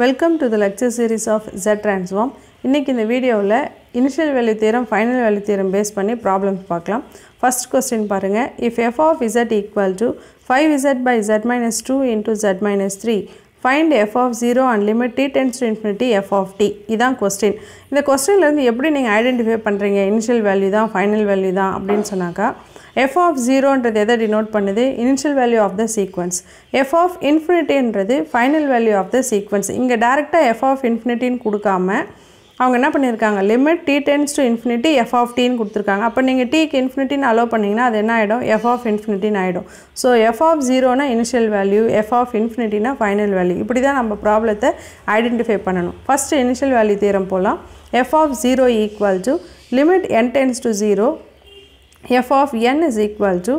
Welcome to the lecture series of Z transform இன்றைக்கி இந்த வீடியோவில் initial value theorem final value theorem base பண்ணி problems பார்க்கலாம் first question பாருங்கள் if F of Z equal to five Z by Z minus two into Z minus three find F of 0 and limit t tends to infinity F of T இதான் question இந்த கொஸ்டின்லேருந்து எப்படி நீங்கள் identify பண்ணுறீங்க initial value தான் final value தான் அப்படின்னு சொன்னாக்கா எஃப் ஆஃப் ஜீரோன்றது எதை டினோட் பண்ணுது initial value of the sequence F of இன்ஃபினிட்டின்றது final value of the sequence இங்கே டேரெக்டாக எஃப் ஆஃப் இன்ஃபினிட்டின்னு கொடுக்காம அவங்க என்ன பண்ணியிருக்காங்க limit T tends to infinity F of டீன்னு கொடுத்துருக்காங்க அப்போ நீங்கள் டீக்கு இன்ஃபினிட்டின்னு அலோவ் பண்ணிங்கன்னா அது என்ன ஆகிடும் எஃப் ஆஃப் இன்ஃபினிட்டின்னு ஆகிடும் ஸோ எஃப் ஆஃப் ஜீரோனா இனிஷியல் வேல்யூ எஃப் ஆஃப் இன்ஃபினிட்டினா ஃபைனல் வேல்யூ இப்படி தான் நம்ம ப்ராப்ளத்தை ஐடென்டிஃபை பண்ணணும் ஃபஸ்ட்டு இனிஷியல் வேல்யூ தீரம் போகலாம் F of zero equal to limit N tends to zero F of N is equal to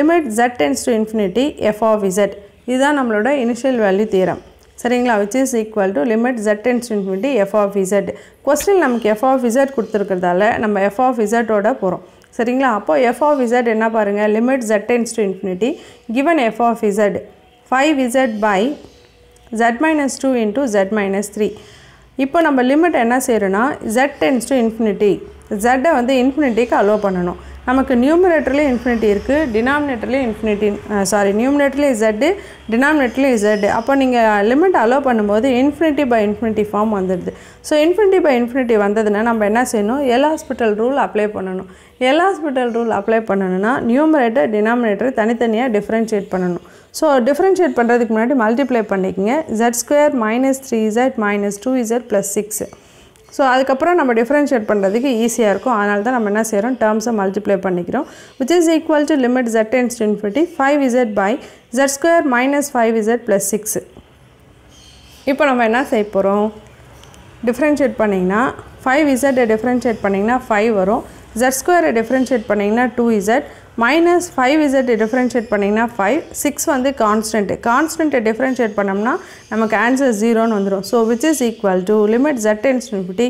limit Z tends to infinity F of Z இதுதான் நம்மளோட initial value theorem சரிங்களா which is equal to limit Z tends infinity F of Z question நமக்கு F of Z கொடுத்துருக்கிறதால நம்ம F of இசட்டோட போகிறோம் சரிங்களா அப்போது F of Z என்ன பாருங்கள் limit Z tends to infinity given F of Z five Z by Z minus two into Z minus three இப்போ நம்ம லிமிட் என்ன செய்யறோன்னா ஜெட் டென்ஸ் டு இன்ஃபினிட்டி ஜெட்டை வந்து இன்ஃபினிட்டிக்கு அலோவ் பண்ணணும் நமக்கு நியூமினேட்டர்லேயும் இன்ஃபினிட்டி இருக்குது டினாமினேட்டர்லேயும் இன்ஃபினிட்டி சாரி நியூமினேட்டர்லேயும் இசட்டு டினாமினேட்டர்லேயும் இசட்டு அப்போ நீங்கள் லிமிட் அலோவ் பண்ணும்போது இன்ஃபினிட்டி பை இன்ஃபினிட்டி ஃபார்ம் வந்துடுது ஸோ இன்ஃபினிட்டி பை இன்ஃபினிட்டி வந்ததுன்னா நம்ம என்ன செய்யணும் எல் ஹாஸ்பிட்டல் ரூல் அப்ளை பண்ணணும் எல் ஹாஸ்பிட்டல் ரூல் அப்ளை பண்ணணும்னா நியூமரேட்டர் டினாமினேட்டர் தனித்தனியாக டிஃப்ரென்ஷியேட் பண்ணணும் ஸோ டிஃப்ரென்ஷியேட் பண்ணுறதுக்கு முன்னாடி மல்டிப்ளை பண்ணிக்கோங்க Z square minus three Z minus two Z plus six so அதுக்கப்புறம் நம்ம டிஃப்ரென்ஷியேட் பண்ணுறதுக்கு ஈஸியாக இருக்கும் அதனால தான் நம்ம என்ன செய்கிறோம் டேர்ம்ஸை மல்டிப்ளை பண்ணிக்கிறோம் which is equal to limit Z tends to infinity five Z by Z square minus five Z plus six இப்போ நம்ம என்ன செய்ய போகிறோம் டிஃப்ரென்ஷியேட் பண்ணிங்கன்னா ஃபைவ் இசட்டை டிஃப்ரென்ஷியேட் பண்ணிங்கன்னா ஃபைவ் வரும் ஜெட் ஸ்கொயரை டிஃப்ரென்ஷியேட் பண்ணிங்கன்னா two Z minus 5 is at differentiate pannina 5 6 the constant constant differentiate pannamna namak answer 0 nu so which is equal to limit z tends infinity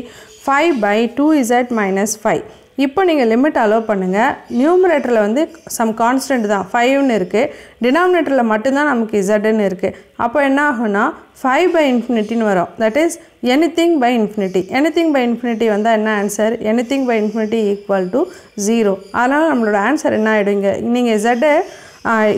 5 by 2 is at 5 இப்போ நீங்கள் limit allow பண்ணுங்கள் நியூமினேட்டரில் வந்து some constant தான் ஃபைவ்னு இருக்குது டினாமினேட்டரில் மட்டும்தான் நமக்கு இசட்டுன்னு இருக்குது அப்போ என்ன ஆகுனா ஃபைவ் பை இன்ஃபினிட்டின்னு வரும் that is anything by infinity anything by infinity வந்தால் என்ன answer anything by infinity equal to zero அதனால் நம்மளோட ஆன்சர் என்ன ஆகிடுங்க நீங்கள் இசட்டை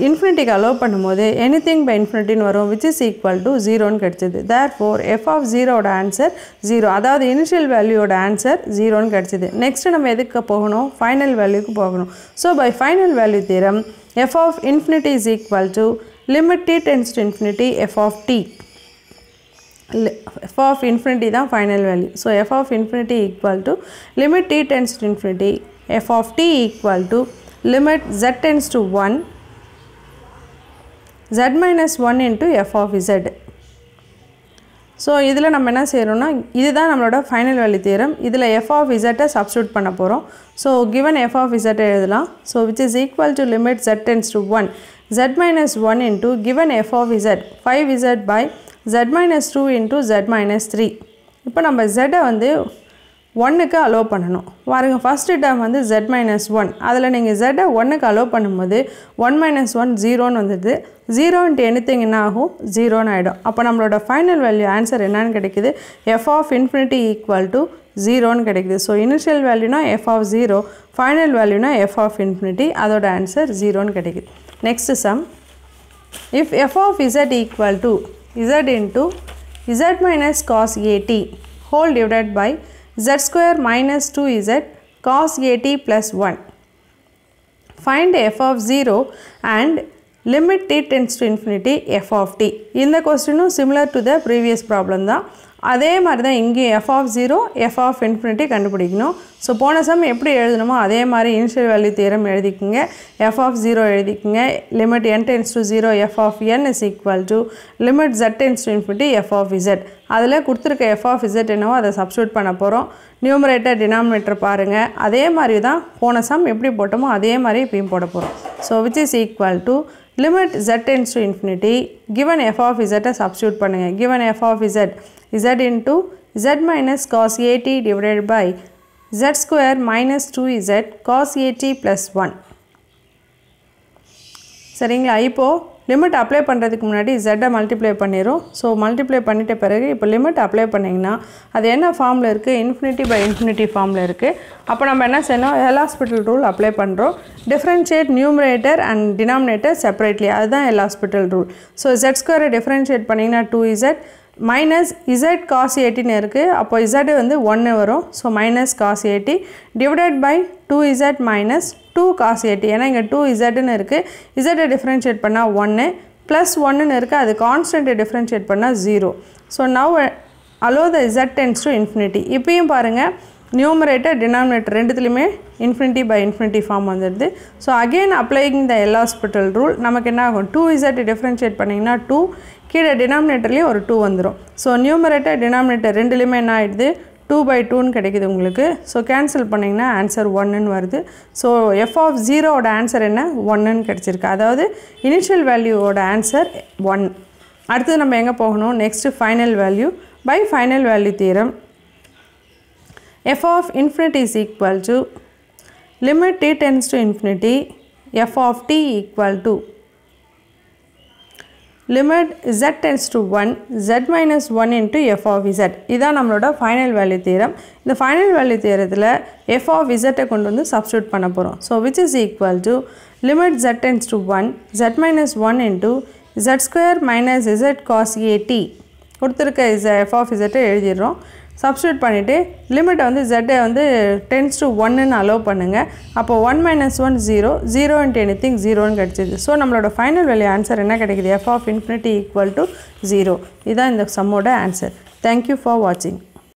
இன்ஃபினிட்டிக்கு அலோவ் பண்ணும்போது எனி திங் பை இன்ஃபினிட்டின்னு வரும் விச் இஸ் ஈக்குவல் டு ஜீரோன்னு கிடச்சிது தேர் ஃபோர் எஃப் ஆஃப் ஜீரோட ஆன்சர் ஜீரோ அதாவது இனிஷியல் வேல்யூவோட ஆன்சர் ஜீரோன்னு கிடச்சிது நெக்ஸ்ட்டு நம்ம எதுக்கு போகணும் ஃபைனல் வேல்யூக்கு போகணும் ஸோ பை ஃபைனல் வேல்யூ தீரம் F of infinity is equal to limit T tends to infinity F of T F of infinity தான் final value so F of infinity equal to limit T tends to infinity F of T equal to limit Z tends to one z minus 1 into f of z so இதில் நம்ம என்ன செய்கிறோன்னா இதுதான் நம்மளோட final value theorem இதில் F of இசட்டை substitute பண்ண போகிறோம் ஸோ கிவன் எஃப் ஆஃப் இசட்டை எழுதலாம் so which is equal to limit Z tends to one Z minus one into given F of Z five Z by Z minus two into Z minus three இப்போ நம்ம ஜெட்டை வந்து ஒன்றுக்கு allow பண்ணணும் பாருங்கள் first term வந்து Z minus one அதில் நீங்கள் ஜெட்டை ஒன்றுக்கு அலோவ் பண்ணும்போது ஒன் மைனஸ் ஒன் ஜீரோன்னு வந்துடுது ஜீரோன்ட்டு எனித்திங் என்ன ஆகும் ஜீரோன்னு ஆகிடும் அப்போ நம்மளோட ஃபைனல் வேல்யூ ஆன்சர் என்னன்னு கிடைக்குது F of infinity equal to ஜீரோன்னு கிடைக்குது ஸோ இனிஷியல் வேல்யூனா எஃப் ஆஃப் ஜீரோ ஃபைனல் வேல்யூனா எஃப் ஆஃப் இன்ஃபினிட்டி அதோட ஆன்சர் ஜீரோன்னு கிடைக்குது next sum if F of Z equal to Z into Z minus cos a T whole divide by z square minus 2z cos at plus 1. Find f of 0 and limit t tends to infinity f of t. In the question similar to the previous problem தான் அதே மாதிரி தான் இங்கேயும் F of zero F of infinity கண்டுபிடிக்கணும் so போன sum எப்படி எழுதணுமோ அதே மாதிரி இனிஷியல் வேல்யூ தேரம் எழுதிக்கோங்க எஃப் ஆஃப் ஜீரோ எழுதிக்கோங்க limit N tends to zero F of N is equal to limit Z tends to infinity F of Z அதில் கொடுத்துருக்க எஃப் ஆஃப் இசட் என்னவோ அதை சப்ஸ்டியூட் பண்ண போகிறோம் நியூமரேட்டர் டினாமினேட்டர் பாருங்கள் அதே மாதிரி தான் போன சம் எப்படி போட்டோமோ அதே மாதிரி இப்பயும் போட போகிறோம் so which is equal to limit Z tends to infinity given F of இசட்டை சப்ஸ்டியூட் பண்ணுங்கள் given F of Z z into z minus cos t divided by z square minus 2z cos t plus 1 சரிங்களா இப்போது limit apply பண்ணுறதுக்கு முன்னாடி ஜெட்டை multiply பண்ணிடும் so multiply பண்ணிட்டே பிறகு இப்போ லிமிட் அப்ளை பண்ணிங்கன்னா அது என்ன ஃபார்மில் இருக்குது infinity பை infinity ஃபார்மில் இருக்குது அப்போ நம்ம என்ன செய்யணும் எல் hospital ரூல் அப்ளை பண்ணுறோம் differentiate numerator and denominator separately அதுதான் L hospital rule so Z ஸ்கொயரை differentiate பண்ணிங்கன்னா two Z minus Z cos எயிட்டின்னு இருக்குது அப்போ இசட்டு வந்து ஒன்று வரும் so minus cos a T divided by two Z minus two cos a T ஏன்னா இங்கே டூ இசட்டுன்னு இருக்குது இசட்டை டிஃப்ரென்ஷியேட் பண்ணால் ஒன்று ப்ளஸ் ஒன்றுன்னு இருக்குது அது கான்ஸ்டன்ட்டை டிஃப்ரென்ஷியேட் பண்ணால் zero so now allow the Z tends to infinity இப்பயும் பாருங்கள் நியூமரேட்டர் டினாமினேட்டர் ரெண்டுத்துலேயுமே இன்ஃபினிட்டி பை இன்ஃபினிட்டி ஃபார்ம் வந்துடுது so again applying the L hospital rule நமக்கு என்ன ஆகும் டூ இசட் டிஃப்ரென்ஷியேட் பண்ணிங்கன்னா டூ கீழே டினாமினேட்டர்லேயும் ஒரு டூ வந்துடும் ஸோ நியூமரேட்டர் டினாமினேட்டர் ரெண்டுலேயுமே என்ன ஆகிடுது டூ பை டூன்னு கிடைக்குது உங்களுக்கு ஸோ கேன்சல் பண்ணிங்கன்னா ஆன்சர் ஒன்றுன்னு வருது ஸோ எஃப் ஆஃப் ஜீரோவோட ஆன்சர் என்ன ஒன்றுன்னு கிடச்சிருக்கு அதாவது இனிஷியல் வேல்யூவோட ஆன்சர் ஒன் அடுத்தது நம்ம எங்கே போகணும் next final value by final value theorem f of infinity is equal to limit t tends to infinity f of t equal to limit z tends to 1 z minus 1 into f of z இதான் நம்லுட final value theorem இந்த final value theoremதில f of z கொண்டு வந்து substitute பண்ண போகிறோம் so which is equal to z tends to 1 z minus 1 into z square minus z cos a t கொடுத்துருக்க z f of z எழுதிடுறோம் substitute பண்ணிவிட்டு லிமிட்டை வந்து ஜெட்டை வந்து டென்ஸ் டு ஒன்னுன்னு அலோவ் பண்ணுங்கள் அப்போ one minus one zero zero and anything ஜீரோன்னு கிடச்சிது ஸோ நம்மளோட ஃபைனல் வேல்யூ ஆன்சர் என்ன கிடைக்குது F of infinity equal to zero இதுதான் இந்த சம்மோட ஆன்சர் தேங்க்யூ ஃபார் வாட்சிங்